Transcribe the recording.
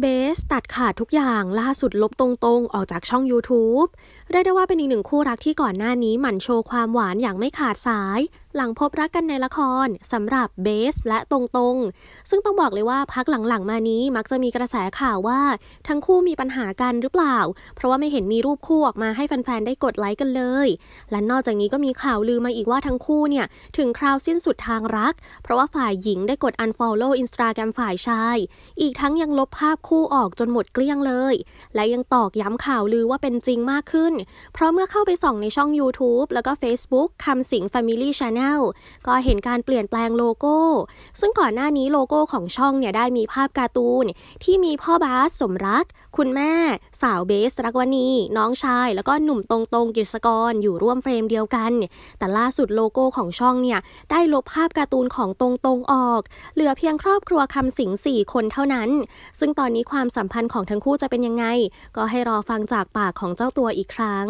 เบสตัดขาดทุกอย่างล่าสุดลบตรงๆออกจากช่อง YouTube ได้ได้ว่าเป็นอีกหนึ่งคู่รักที่ก่อนหน้านี้หมั่นโชว์ความหวานอย่างไม่ขาดสายหลังพบรักกันในละครสำหรับเบส และตรงตรงซึ่งต้องบอกเลยว่าพักหลังๆ มานี้มักจะมีกระแสข่าวว่าทั้งคู่มีปัญหากันหรือเปล่า เพราะว่าไม่เห็นมีรูปคู่ออกมาให้แฟนๆได้กดไลค์กันเลย และนอกจากนี้ก็มีข่าวลือมาอีกว่าทั้งคู่เนี่ย ถึงคราวสิ้นสุดทางรัก เพราะว่าฝ่ายหญิงได้กด unfollow ินสตาแกรมฝ่ายชายอีกทั้งยังลบภาพคู่ออกจนหมดเกลี้ยงเลย และยังตอกย้ำข่าวลือว่าเป็นจริงมากขึ้น เพราะเมื่อเข้าไปส่องในช่อง YouTube แล้วก็ Facebook คำสิง Family Channel Channel ก็เห็นการเปลี่ยนแปลงโลโก้ ซึ่งก่อนหน้านี้โลโก้ของช่องเนี่ยได้มีภาพการ์ตูนที่มีพ่อบาสสมรัก คุณแม่ สาวเบสรักวนี น้องชายแล้วก็หนุ่มตรงตรงกิจกร อยู่ร่วมเฟรมเดียวกัน แต่ล่าสุดโลโก้ของช่องเนี่ย ได้ลบภาพการ์ตูนของตรงตรงออก เหลือเพียงครอบครัวคำสิงสี่คนเท่านั้น ซึ่งตอนนี้ความสัมพันธ์ของทั้งคู่จะเป็นยังไง ก็ให้รอฟังจากปากของเจ้าตัวอีกครั้ง